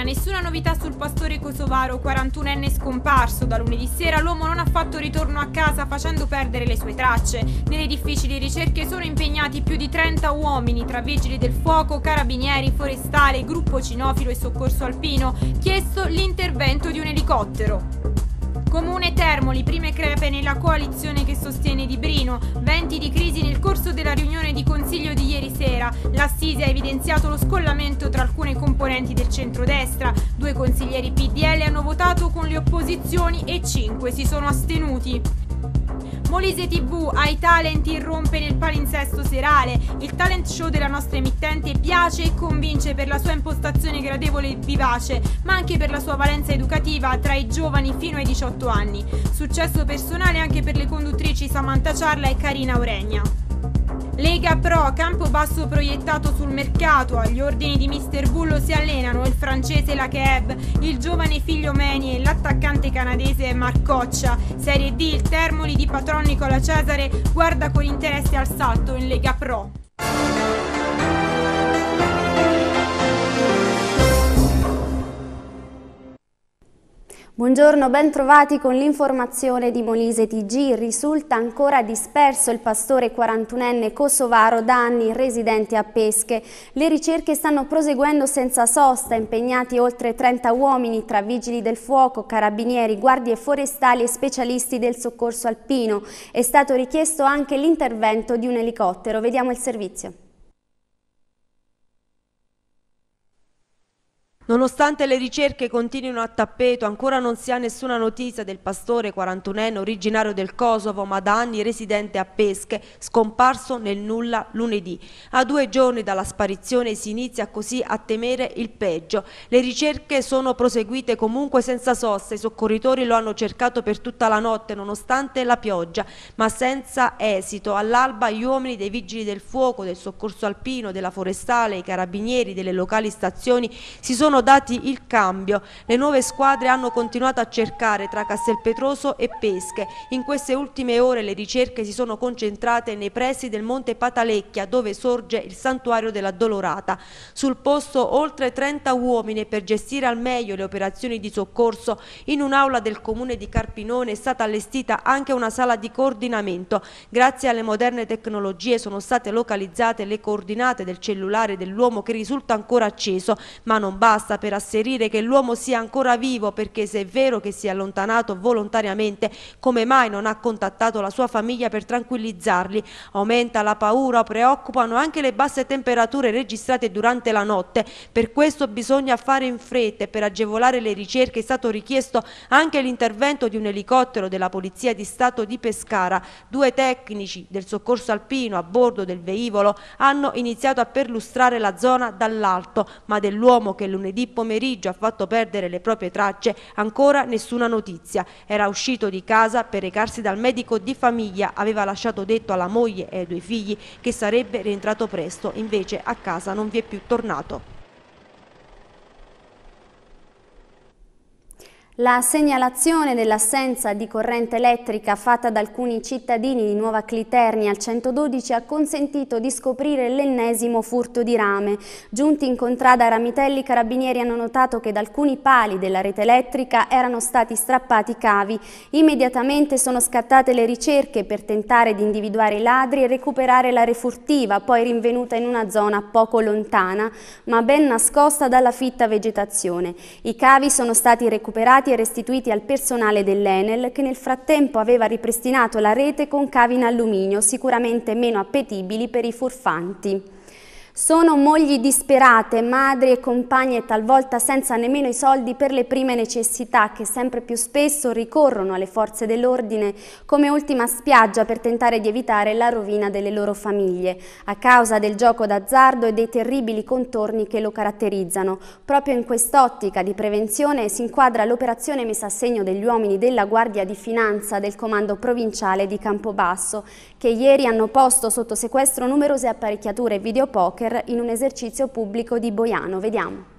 Bosnia, nessuna novità sul pastore kosovaro 41enne scomparso. Da lunedì sera l'uomo non ha fatto ritorno a casa facendo perdere le sue tracce. Nelle difficili ricerche sono impegnati più di 30 uomini tra vigili del fuoco, carabinieri, forestale, gruppo cinofilo e soccorso alpino, chiesto l'intervento di un elicottero. Comune Termoli, prime crepe nella coalizione che sostiene Di Brino, venti di crisi nel corso della riunione di consiglio di ieri sera. L'Assisi ha evidenziato lo scollamento tra alcune componenti del centrodestra. Due consiglieri PDL hanno votato con le opposizioni e cinque si sono astenuti. Molise TV ai talent irrompe nel palinsesto serale. Il talent show della nostra emittente piace e convince per la sua impostazione gradevole e vivace, ma anche per la sua valenza educativa tra i giovani fino ai 18 anni. Successo personale anche per le conduttrici Samantha Charla e Carina Auregna. Lega Pro, campo basso proiettato sul mercato, agli ordini di Mister Bullo si allenano il francese Lakeb, il giovane figlio Meni e l'attaccante canadese Marcoccia. Serie D, il Termoli di patron Nicola Cesare guarda con interesse al salto in Lega Pro. Buongiorno, ben trovati con l'informazione di Molise TG. Risulta ancora disperso il pastore 41enne kosovaro da anni residente a Pesche. Le ricerche stanno proseguendo senza sosta, impegnati oltre 30 uomini tra vigili del fuoco, carabinieri, guardie forestali e specialisti del soccorso alpino. È stato richiesto anche l'intervento di un elicottero. Vediamo il servizio. Nonostante le ricerche continuino a tappeto, ancora non si ha nessuna notizia del pastore 41enne originario del Kosovo, ma da anni residente a Pesche, scomparso nel nulla lunedì. A due giorni dalla sparizione si inizia così a temere il peggio. Le ricerche sono proseguite comunque senza sosta, i soccorritori lo hanno cercato per tutta la notte nonostante la pioggia, ma senza esito. All'alba gli uomini dei vigili del fuoco, del soccorso alpino, della forestale, i carabinieri delle locali stazioni si sono sono dati il cambio. Le nuove squadre hanno continuato a cercare tra Castelpetroso e Pesche. In queste ultime ore le ricerche si sono concentrate nei pressi del Monte Patalecchia dove sorge il santuario della Dolorata. Sul posto oltre 30 uomini per gestire al meglio le operazioni di soccorso. In un'aula del comune di Carpinone è stata allestita anche una sala di coordinamento. Grazie alle moderne tecnologie sono state localizzate le coordinate del cellulare dell'uomo che risulta ancora acceso, ma non basta basta per asserire che l'uomo sia ancora vivo perché se è vero che si è allontanato volontariamente, come mai non ha contattato la sua famiglia per tranquillizzarli? Aumenta la paura, preoccupano anche le basse temperature registrate durante la notte. Per questo bisogna fare in fretta e per agevolare le ricerche è stato richiesto anche l'intervento di un elicottero della Polizia di Stato di Pescara. Due tecnici del soccorso alpino a bordo del velivolo hanno iniziato a perlustrare la zona dall'alto, ma dell'uomo che lunedì mercoledì pomeriggio ha fatto perdere le proprie tracce, ancora nessuna notizia. Era uscito di casa per recarsi dal medico di famiglia, aveva lasciato detto alla moglie e ai due figli che sarebbe rientrato presto, invece a casa non vi è più tornato. La segnalazione dell'assenza di corrente elettrica fatta da alcuni cittadini di Nuova Cliternia al 112 ha consentito di scoprire l'ennesimo furto di rame. Giunti in contrada a Ramitelli, i carabinieri hanno notato che da alcuni pali della rete elettrica erano stati strappati cavi. Immediatamente sono scattate le ricerche per tentare di individuare i ladri e recuperare la refurtiva, poi rinvenuta in una zona poco lontana, ma ben nascosta dalla fitta vegetazione. I cavi sono stati recuperati e restituiti al personale dell'Enel che nel frattempo aveva ripristinato la rete con cavi in alluminio sicuramente meno appetibili per i furfanti. Sono mogli disperate, madri e compagne talvolta senza nemmeno i soldi per le prime necessità che sempre più spesso ricorrono alle forze dell'ordine come ultima spiaggia per tentare di evitare la rovina delle loro famiglie a causa del gioco d'azzardo e dei terribili contorni che lo caratterizzano. Proprio in quest'ottica di prevenzione si inquadra l'operazione messa a segno degli uomini della Guardia di Finanza del Comando Provinciale di Campobasso che ieri hanno posto sotto sequestro numerose apparecchiature videopoker in un esercizio pubblico di Boiano. Vediamo.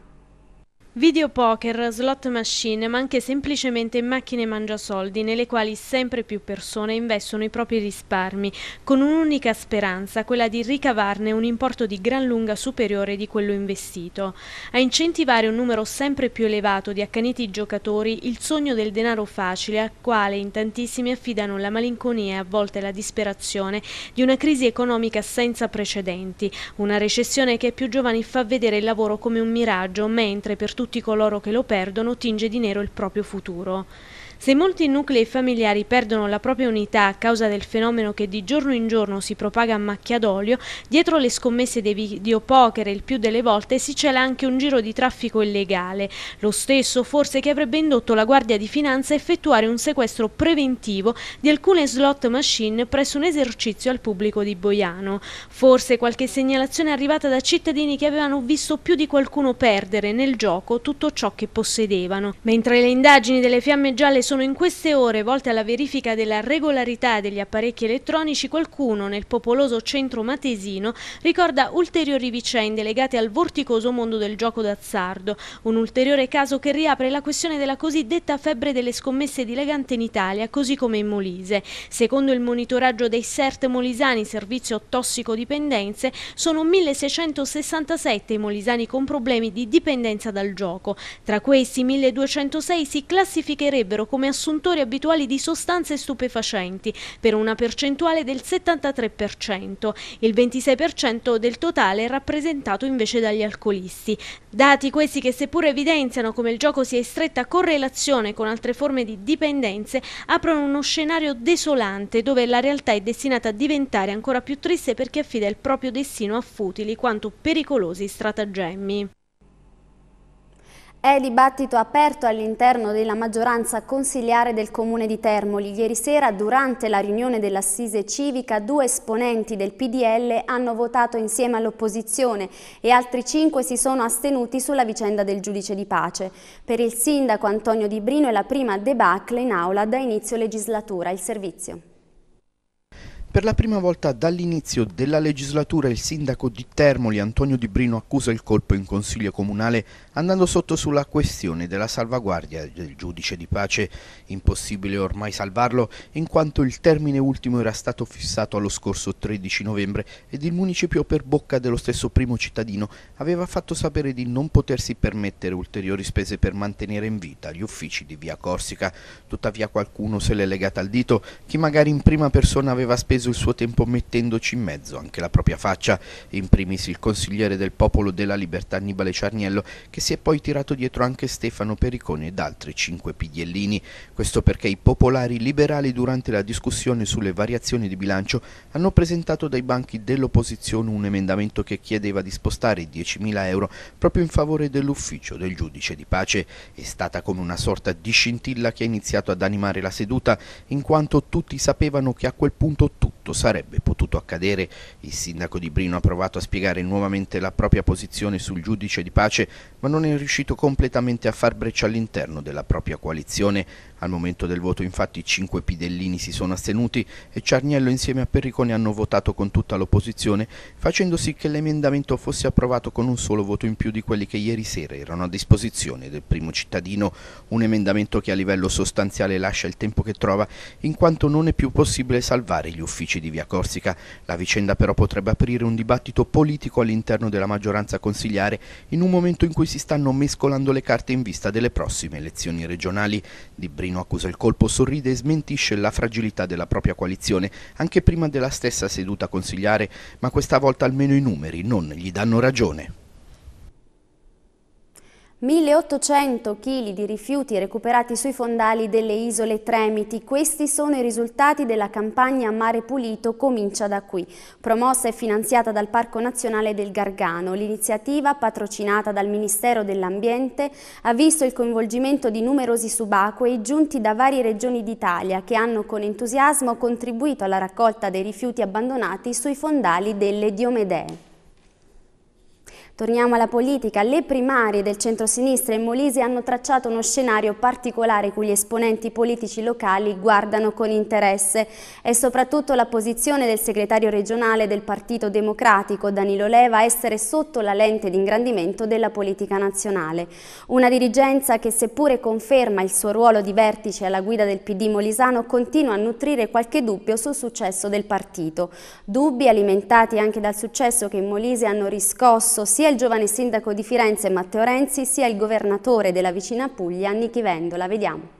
Video poker, slot machine, ma anche semplicemente macchine mangiasoldi nelle quali sempre più persone investono i propri risparmi, con un'unica speranza, quella di ricavarne un importo di gran lunga superiore di quello investito. A incentivare un numero sempre più elevato di accaniti giocatori il sogno del denaro facile al quale in tantissimi affidano la malinconia e a volte la disperazione di una crisi economica senza precedenti, una recessione che ai più giovani fa vedere il lavoro come un miraggio, mentre per tutti tutti coloro che lo perdono tinge di nero il proprio futuro. Se molti nuclei familiari perdono la propria unità a causa del fenomeno che di giorno in giorno si propaga a macchia d'olio, dietro le scommesse dei videopoker il più delle volte si cela anche un giro di traffico illegale, lo stesso forse che avrebbe indotto la Guardia di Finanza a effettuare un sequestro preventivo di alcune slot machine presso un esercizio al pubblico di Boiano. Forse qualche segnalazione arrivata da cittadini che avevano visto più di qualcuno perdere nel gioco tutto ciò che possedevano. Mentre le indagini delle fiamme gialle sono sono in queste ore volte alla verifica della regolarità degli apparecchi elettronici qualcuno nel popoloso centro matesino ricorda ulteriori vicende legate al vorticoso mondo del gioco d'azzardo, un ulteriore caso che riapre la questione della cosiddetta febbre delle scommesse dilagante in Italia, così come in Molise. Secondo il monitoraggio dei CERT molisani, servizio tossicodipendenze, sono 1667 i molisani con problemi di dipendenza dal gioco. Tra questi 1206 si classificherebbero come come assuntori abituali di sostanze stupefacenti per una percentuale del 73%, il 26% del totale è rappresentato invece dagli alcolisti. Dati questi che seppur evidenziano come il gioco sia in stretta correlazione con altre forme di dipendenze, aprono uno scenario desolante dove la realtà è destinata a diventare ancora più triste per chi affida il proprio destino a futili quanto pericolosi stratagemmi. È dibattito aperto all'interno della maggioranza consigliare del Comune di Termoli. Ieri sera, durante la riunione dell'Assise Civica, due esponenti del PDL hanno votato insieme all'opposizione e altri cinque si sono astenuti sulla vicenda del giudice di pace. Per il sindaco Antonio Di Brino è la prima debacle in aula da inizio legislatura. Il servizio. Per la prima volta dall'inizio della legislatura il sindaco di Termoli Antonio Di Brino accusa il colpo in consiglio comunale andando sotto sulla questione della salvaguardia del giudice di pace. Impossibile ormai salvarlo in quanto il termine ultimo era stato fissato allo scorso 13 novembre ed il municipio per bocca dello stesso primo cittadino aveva fatto sapere di non potersi permettere ulteriori spese per mantenere in vita gli uffici di via Corsica. Tuttavia qualcuno se l'è legata al dito, chi magari in prima persona aveva speso preso il suo tempo mettendoci in mezzo anche la propria faccia, in primis il consigliere del Popolo della Libertà Annibale Ciarniello, che si è poi tirato dietro anche Stefano Pericone ed altri cinque pigliellini. Questo perché i popolari liberali durante la discussione sulle variazioni di bilancio hanno presentato dai banchi dell'opposizione un emendamento che chiedeva di spostare i 10.000 euro proprio in favore dell'ufficio del giudice di pace. È stata come una sorta di scintilla che ha iniziato ad animare la seduta, in quanto tutti sapevano che a quel punto tutti tutto sarebbe potuto accadere. Il sindaco di Brino ha provato a spiegare nuovamente la propria posizione sul giudice di pace, ma non è riuscito completamente a far breccia all'interno della propria coalizione. Al momento del voto infatti cinque pidellini si sono astenuti e Ciarniello insieme a Perricone hanno votato con tutta l'opposizione facendo sì che l'emendamento fosse approvato con un solo voto in più di quelli che ieri sera erano a disposizione del primo cittadino, un emendamento che a livello sostanziale lascia il tempo che trova in quanto non è più possibile salvare gli uffici di Via Corsica. La vicenda però potrebbe aprire un dibattito politico all'interno della maggioranza consigliare in un momento in cui si stanno mescolando le carte in vista delle prossime elezioni regionali di Brindisi Torino accusa il colpo, sorride e smentisce la fragilità della propria coalizione anche prima della stessa seduta consigliare, ma questa volta almeno i numeri non gli danno ragione. 1800 kg di rifiuti recuperati sui fondali delle isole Tremiti, questi sono i risultati della campagna Mare Pulito Comincia da qui, promossa e finanziata dal Parco Nazionale del Gargano. L'iniziativa, patrocinata dal Ministero dell'Ambiente, ha visto il coinvolgimento di numerosi subacquei giunti da varie regioni d'Italia che hanno con entusiasmo contribuito alla raccolta dei rifiuti abbandonati sui fondali delle Diomedee. Torniamo alla politica. Le primarie del centro-sinistra in Molise hanno tracciato uno scenario particolare cui gli esponenti politici locali guardano con interesse. È soprattutto la posizione del segretario regionale del Partito Democratico, Danilo Leva, a essere sotto la lente di ingrandimento della politica nazionale. Una dirigenza che seppure conferma il suo ruolo di vertice alla guida del PD molisano continua a nutrire qualche dubbio sul successo del partito. Dubbi alimentati anche dal successo che in Molise hanno riscosso sia sia il giovane sindaco di Firenze Matteo Renzi sia il governatore della vicina Puglia Nichi Vendola. Vediamo.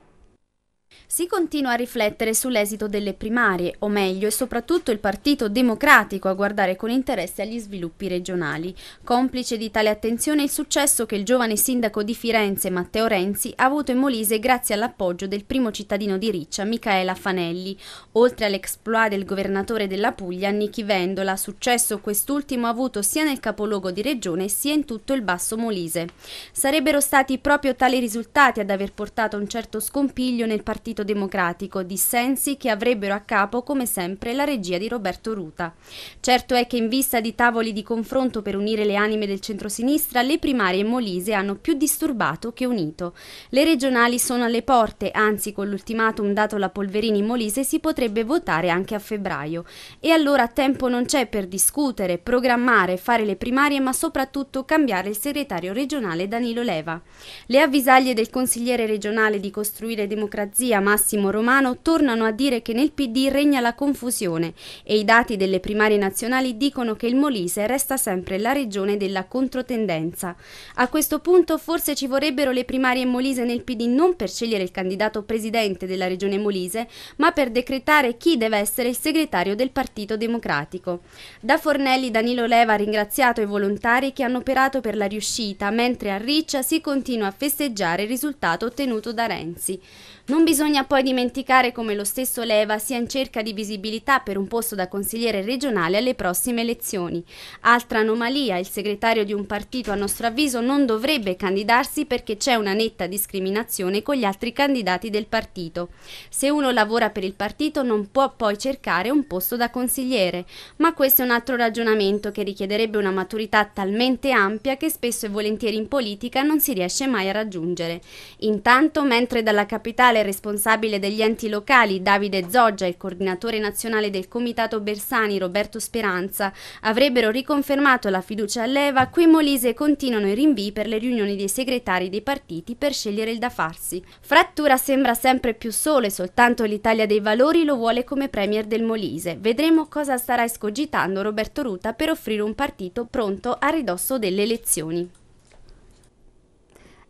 Si continua a riflettere sull'esito delle primarie, o meglio, è soprattutto il Partito Democratico a guardare con interesse agli sviluppi regionali. Complice di tale attenzione il successo che il giovane sindaco di Firenze, Matteo Renzi, ha avuto in Molise grazie all'appoggio del primo cittadino di Riccia, Micaela Fanelli. Oltre all'exploit del governatore della Puglia, Nichi Vendola, successo quest'ultimo avuto sia nel capoluogo di regione sia in tutto il basso Molise. Sarebbero stati proprio tali risultati ad aver portato un certo scompiglio nel partito Partito Democratico, dissensi che avrebbero a capo come sempre la regia di Roberto Ruta. Certo è che in vista di tavoli di confronto per unire le anime del centrosinistra, le primarie in molise hanno più disturbato che unito. Le regionali sono alle porte, anzi con l'ultimatum dato la Polverini in Molise si potrebbe votare anche a febbraio. E allora tempo non c'è per discutere, programmare, fare le primarie, ma soprattutto cambiare il segretario regionale Danilo Leva. Le avvisaglie del consigliere regionale di costruire democrazia Scalia, Massimo Romano tornano a dire che nel PD regna la confusione e i dati delle primarie nazionali dicono che il Molise resta sempre la regione della controtendenza. A questo punto forse ci vorrebbero le primarie Molise nel PD non per scegliere il candidato presidente della regione Molise, ma per decretare chi deve essere il segretario del Partito Democratico. Da Fornelli Danilo Leva ha ringraziato i volontari che hanno operato per la riuscita, mentre a Riccia si continua a festeggiare il risultato ottenuto da Renzi. Non bisogna poi dimenticare come lo stesso Leva sia in cerca di visibilità per un posto da consigliere regionale alle prossime elezioni. Altra anomalia, il segretario di un partito a nostro avviso non dovrebbe candidarsi perché c'è una netta discriminazione con gli altri candidati del partito. Se uno lavora per il partito non può poi cercare un posto da consigliere, ma questo è un altro ragionamento che richiederebbe una maturità talmente ampia che spesso e volentieri in politica non si riesce mai a raggiungere. Intanto, mentre dalla capitale Mondiale, responsabile degli enti locali Davide Zoggia e il coordinatore nazionale del Comitato Bersani Roberto Speranza avrebbero riconfermato la fiducia all'EVA, qui in Molise continuano i rinvii per le riunioni dei segretari dei partiti per scegliere il da farsi. Frattura sembra sempre più solo e soltanto l'Italia dei Valori lo vuole come premier del Molise. Vedremo cosa starà escogitando Roberto Ruta per offrire un partito pronto a ridosso delle elezioni.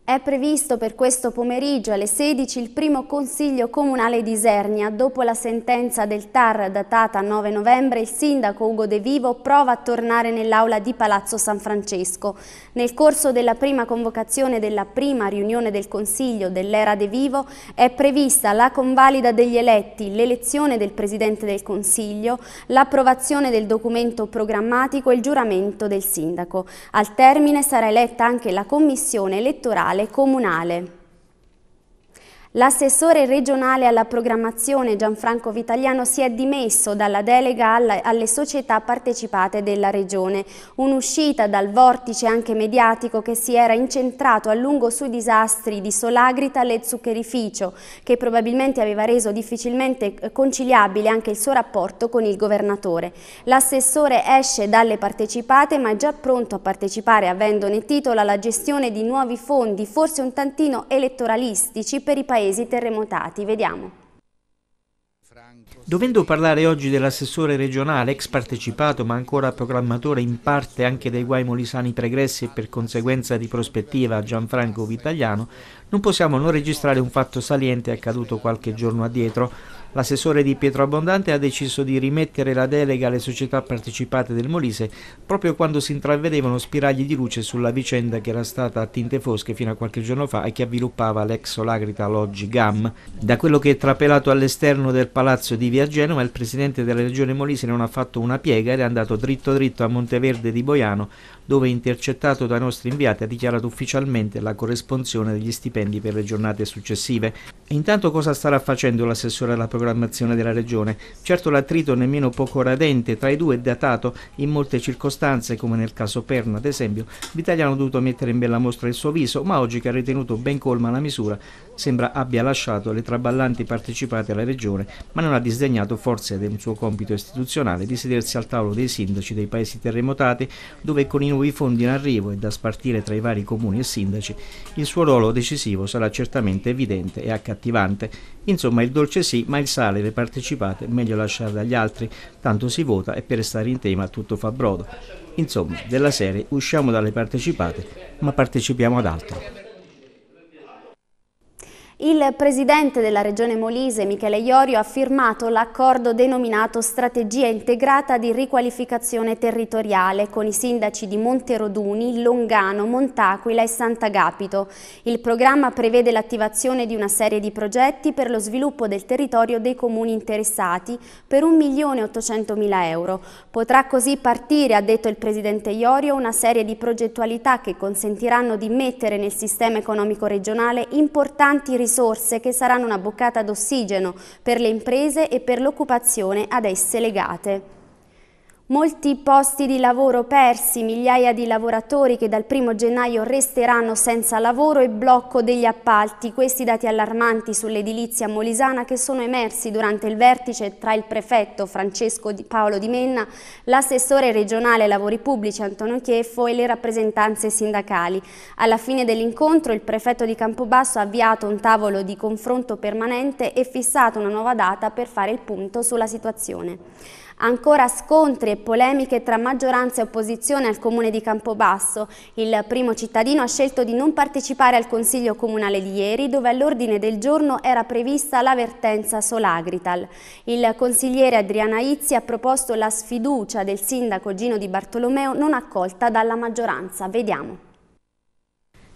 È previsto per questo pomeriggio alle 16 il primo Consiglio Comunale di Isernia. Dopo la sentenza del TAR datata 9 novembre, il sindaco Ugo De Vivo prova a tornare nell'aula di Palazzo San Francesco. Nel corso della prima convocazione della prima riunione del Consiglio dell'era De Vivo è prevista la convalida degli eletti, l'elezione del Presidente del Consiglio, l'approvazione del documento programmatico e il giuramento del sindaco. Al termine sarà eletta anche la commissione elettorale locale comunale. L'assessore regionale alla programmazione Gianfranco Vitaliano si è dimesso dalla delega alle società partecipate della regione, un'uscita dal vortice anche mediatico che si era incentrato a lungo sui disastri di Solagrita e Zuccherificio, che probabilmente aveva reso difficilmente eh, conciliabile anche il suo rapporto con il governatore. L'assessore esce dalle partecipate ma è già pronto a partecipare avendone titolo alla gestione di nuovi fondi, forse un tantino elettoralistici per i paesi paesi terremotati. Vediamo. Dovendo parlare oggi dell'assessore regionale, ex partecipato ma ancora programmatore in parte anche dei guai molisani pregressi e per conseguenza di prospettiva Gianfranco Vitaliano, non possiamo non registrare un fatto saliente accaduto qualche giorno addietro L'assessore di Pietro Abbondante ha deciso di rimettere la delega alle società partecipate del Molise proprio quando si intravedevano spiragli di luce sulla vicenda che era stata a tinte fosche fino a qualche giorno fa e che avviluppava l'ex Solagrital Loggi GAM. Da quello che è trapelato all'esterno del palazzo di Via Genova, il presidente della regione Molise non ha fatto una piega ed è andato dritto dritto a Monteverde di Boiano dove intercettato dai nostri inviati ha dichiarato ufficialmente la corrispondenza degli stipendi per le giornate successive. E intanto cosa starà facendo l'assessore alla programmazione della regione? Certo l'attrito nemmeno poco radente tra i due è datato in molte circostanze come nel caso Perno ad esempio. L'italiano ha dovuto mettere in bella mostra il suo viso ma oggi che ha ritenuto ben colma la misura sembra abbia lasciato le traballanti partecipate alla regione ma non ha disdegnato forse del suo compito istituzionale di sedersi al tavolo dei sindaci dei paesi terremotati dove con i nuovi fondi in arrivo e da spartire tra i vari comuni e sindaci, il suo ruolo decisivo sarà certamente evidente e accattivante. Insomma, il dolce sì, ma il sale le partecipate meglio lasciarle agli altri, tanto si vota e per restare in tema tutto fa brodo. Insomma, della serie usciamo dalle partecipate, ma partecipiamo ad altro. Il presidente della regione Molise, Michele Iorio, ha firmato l'accordo denominato Strategia integrata di riqualificazione territoriale con i sindaci di Monteroduni, Longano, Montaquila e Sant'Agapito. Il programma prevede l'attivazione di una serie di progetti per lo sviluppo del territorio dei comuni interessati per 1.800.000 euro. Potrà così partire, ha detto il presidente Iorio, una serie di progettualità che consentiranno di mettere nel sistema economico regionale importanti risorse risorse che saranno una boccata d'ossigeno per le imprese e per l'occupazione ad esse legate. Molti posti di lavoro persi, migliaia di lavoratori che dal 1 gennaio resteranno senza lavoro e blocco degli appalti. Questi dati allarmanti sull'edilizia molisana che sono emersi durante il vertice tra il prefetto Francesco di Paolo Di Menna, l'assessore regionale lavori pubblici Antonio Chieffo e le rappresentanze sindacali. Alla fine dell'incontro il prefetto di Campobasso ha avviato un tavolo di confronto permanente e fissato una nuova data per fare il punto sulla situazione. Ancora scontri e polemiche tra maggioranza e opposizione al comune di Campobasso. Il primo cittadino ha scelto di non partecipare al consiglio comunale di ieri dove all'ordine del giorno era prevista l'avvertenza Solagrital. Il consigliere Adriana Izzi ha proposto la sfiducia del sindaco Gino Di Bartolomeo non accolta dalla maggioranza. Vediamo.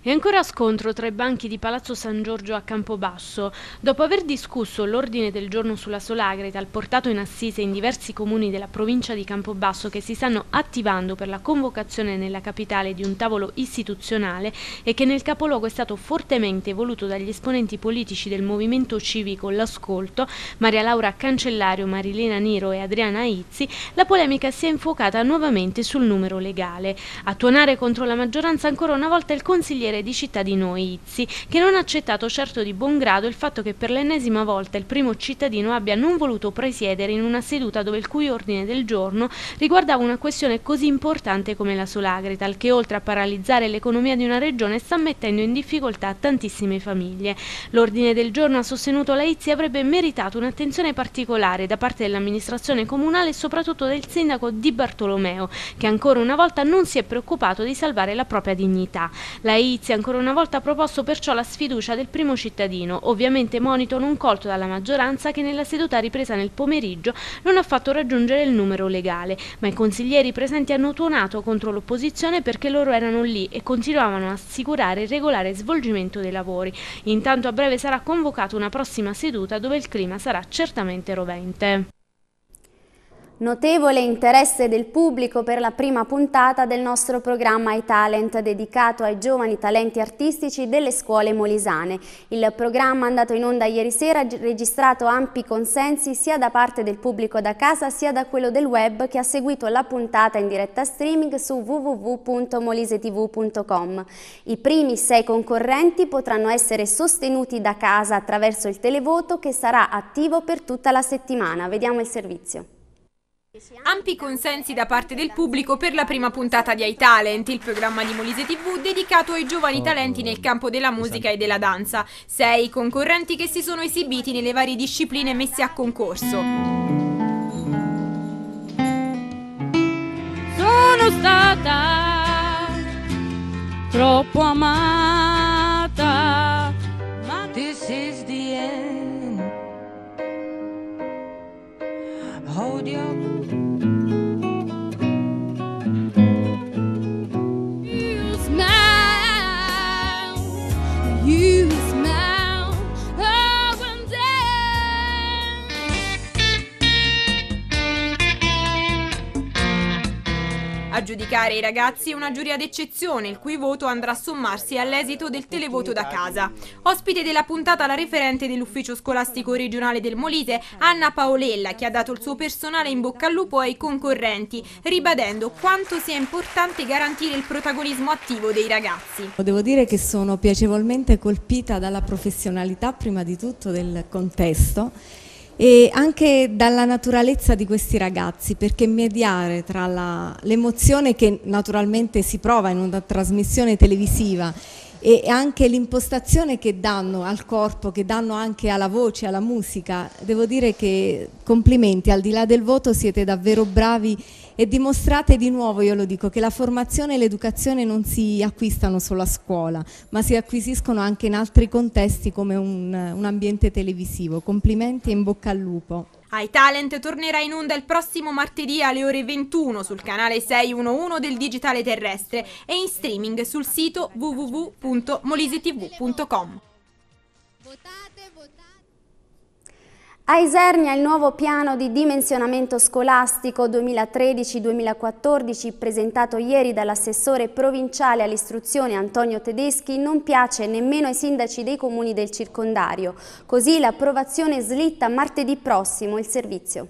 E ancora scontro tra i banchi di Palazzo San Giorgio a Campobasso. Dopo aver discusso l'ordine del giorno sulla Solagrita al portato in assise in diversi comuni della provincia di Campobasso che si stanno attivando per la convocazione nella capitale di un tavolo istituzionale e che nel capoluogo è stato fortemente voluto dagli esponenti politici del movimento civico L'Ascolto, Maria Laura Cancellario, Marilena Niro e Adriana Izzi, la polemica si è infuocata nuovamente sul numero legale. A tuonare contro la maggioranza ancora una volta il consigliere Corriere di Cittadino Izzi, che non ha accettato certo di buon grado il fatto che per l'ennesima volta il primo cittadino abbia non voluto presiedere in una seduta dove il cui ordine del giorno riguardava una questione così importante come la Solagrital, che oltre a paralizzare l'economia di una regione sta mettendo in difficoltà tantissime famiglie. L'ordine del giorno, ha sostenuto la Izzi, avrebbe meritato un'attenzione particolare da parte dell'amministrazione comunale e soprattutto del sindaco Di Bartolomeo, che ancora una volta non si è preoccupato di salvare la propria dignità. La Izzi Giustizia ancora una volta ha proposto perciò la sfiducia del primo cittadino, ovviamente monito non colto dalla maggioranza che nella seduta ripresa nel pomeriggio non ha fatto raggiungere il numero legale, ma i consiglieri presenti hanno tuonato contro l'opposizione perché loro erano lì e continuavano a assicurare il regolare svolgimento dei lavori. Intanto a breve sarà convocata una prossima seduta dove il clima sarà certamente rovente. Notevole interesse del pubblico per la prima puntata del nostro programma iTalent dedicato ai giovani talenti artistici delle scuole molisane. Il programma andato in onda ieri sera ha registrato ampi consensi sia da parte del pubblico da casa sia da quello del web che ha seguito la puntata in diretta streaming su www.molisetv.com. I primi sei concorrenti potranno essere sostenuti da casa attraverso il televoto che sarà attivo per tutta la settimana. Vediamo il servizio. Ampi consensi da parte del pubblico per la prima puntata di iTalent, il programma di Molise TV dedicato ai giovani oh, talenti nel campo della esatto. musica e della danza. Sei concorrenti che si sono esibiti nelle varie discipline messe a concorso. Sono stata troppo amata giudicare i ragazzi una giuria d'eccezione, il cui voto andrà a sommarsi all'esito del televoto da casa. Ospite della puntata la referente dell'ufficio scolastico regionale del Molise, Anna Paolella, che ha dato il suo personale in bocca al lupo ai concorrenti, ribadendo quanto sia importante garantire il protagonismo attivo dei ragazzi. Devo dire che sono piacevolmente colpita dalla professionalità prima di tutto del contesto e anche dalla naturalezza di questi ragazzi, perché mediare tra l'emozione che naturalmente si prova in una trasmissione televisiva e anche l'impostazione che danno al corpo, che danno anche alla voce, alla musica, devo dire che complimenti, al di là del voto siete davvero bravi e dimostrate di nuovo, io lo dico, che la formazione e l'educazione non si acquistano solo a scuola, ma si acquisiscono anche in altri contesti come un, un ambiente televisivo. Complimenti e in bocca al lupo. Ai Talent tornerà in onda il prossimo martedì alle ore 21 sul canale 611 del Digitale Terrestre e in streaming sul sito www.molisetv.com. A Isernia il nuovo piano di dimensionamento scolastico 2013-2014 presentato ieri dall'assessore provinciale all'istruzione Antonio Tedeschi non piace nemmeno ai sindaci dei comuni del circondario. Così l'approvazione slitta martedì prossimo il servizio.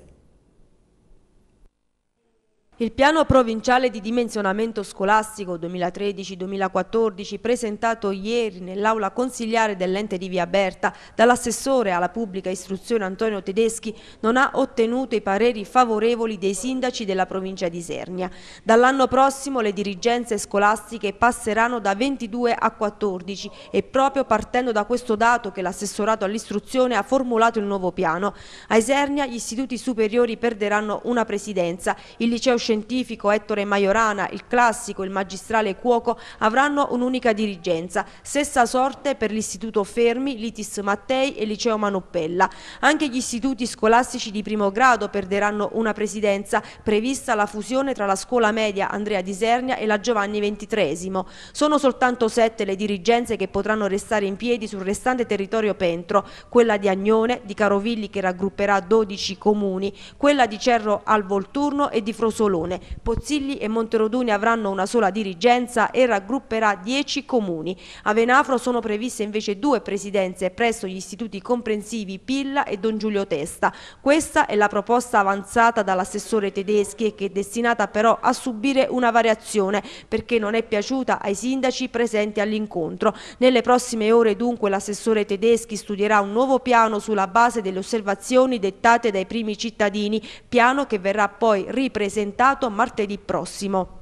Il piano provinciale di dimensionamento scolastico 2013-2014 presentato ieri nell'aula consigliare dell'ente di Via Berta dall'assessore alla pubblica istruzione Antonio Tedeschi non ha ottenuto i pareri favorevoli dei sindaci della provincia di Sernia. Dall'anno prossimo le dirigenze scolastiche passeranno da 22 a 14 e proprio partendo da questo dato che l'assessorato all'istruzione ha formulato il nuovo piano. A Isernia gli istituti superiori perderanno una presidenza, il liceo scientifico Ettore Majorana, il classico, il magistrale Cuoco avranno un'unica dirigenza. Stessa sorte per l'Istituto Fermi, l'Itis Mattei e Liceo Manoppella. Anche gli istituti scolastici di primo grado perderanno una presidenza prevista la fusione tra la scuola media Andrea Di Sernia e la Giovanni XXIII. Sono soltanto sette le dirigenze che potranno restare in piedi sul restante territorio Pentro, quella di Agnone, di Carovilli che raggrupperà 12 comuni, quella di Cerro al Volturno e di Frosolone Pordenone. Pozzilli e Monteroduni avranno una sola dirigenza e raggrupperà 10 comuni. A Venafro sono previste invece due presidenze presso gli istituti comprensivi Pilla e Don Giulio Testa. Questa è la proposta avanzata dall'assessore Tedeschi e che è destinata però a subire una variazione perché non è piaciuta ai sindaci presenti all'incontro. Nelle prossime ore dunque l'assessore Tedeschi studierà un nuovo piano sulla base delle osservazioni dettate dai primi cittadini, piano che verrà poi ripresentato dato martedì prossimo.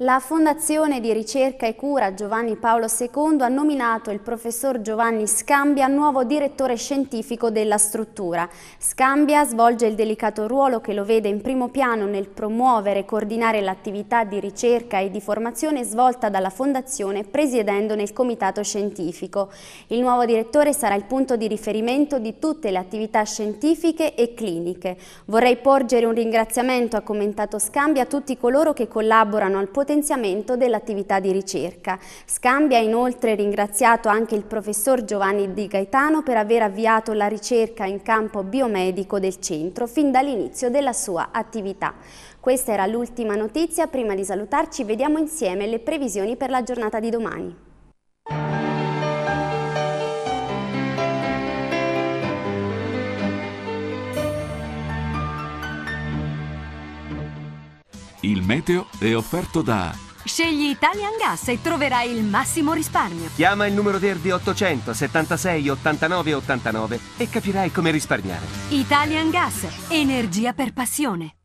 La Fondazione di Ricerca e Cura Giovanni Paolo II ha nominato il professor Giovanni Scambia nuovo direttore scientifico della struttura. Scambia svolge il delicato ruolo che lo vede in primo piano nel promuovere e coordinare l'attività di ricerca e di formazione svolta dalla Fondazione presiedendone il comitato scientifico. Il nuovo direttore sarà il punto di riferimento di tutte le attività scientifiche e cliniche. Vorrei porgere un ringraziamento, ha commentato Scambia, a tutti coloro che collaborano al potere potenziamento dell'attività di ricerca. Scambia inoltre ringraziato anche il professor Giovanni Di Gaetano per aver avviato la ricerca in campo biomedico del centro fin dall'inizio della sua attività. Questa era l'ultima notizia, prima di salutarci vediamo insieme le previsioni per la giornata di domani. Il meteo è offerto da... Scegli Italian Gas e troverai il massimo risparmio. Chiama il numero verde 800 76 89 89 e capirai come risparmiare. Italian Gas, energia per passione.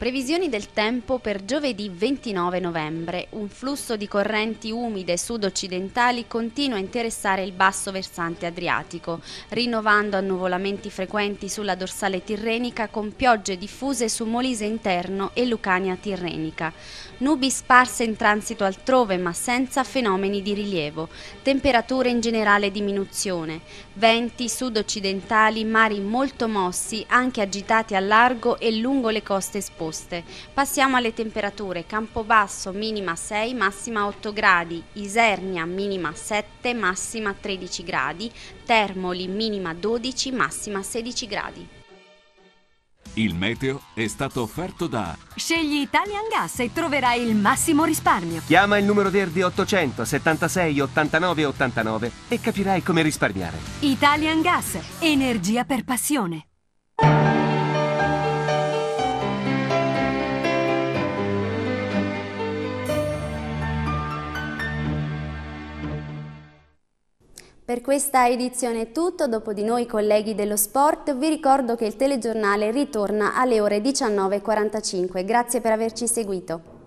Previsioni del tempo per giovedì 29 novembre. Un flusso di correnti umide sud-occidentali continua a interessare il basso versante adriatico, rinnovando annuvolamenti frequenti sulla dorsale tirrenica con piogge diffuse su Molise interno e Lucania tirrenica. Nubi sparse in transito altrove ma senza fenomeni di rilievo. Temperature in generale diminuzione. Venti sud-occidentali, mari molto mossi, anche agitati a largo e lungo le coste esposte opposte. Passiamo alle temperature, Campobasso minima 6, massima 8 gradi, Isernia minima 7, massima 13 gradi, Termoli minima 12, massima 16 gradi. Il meteo è stato offerto da... Scegli Italian Gas e troverai il massimo risparmio. Chiama il numero verde 800 76 89 89 e capirai come risparmiare. Italian Gas, energia per passione. Per questa edizione è tutto, dopo di noi colleghi dello sport vi ricordo che il telegiornale ritorna alle ore 19.45. Grazie per averci seguito.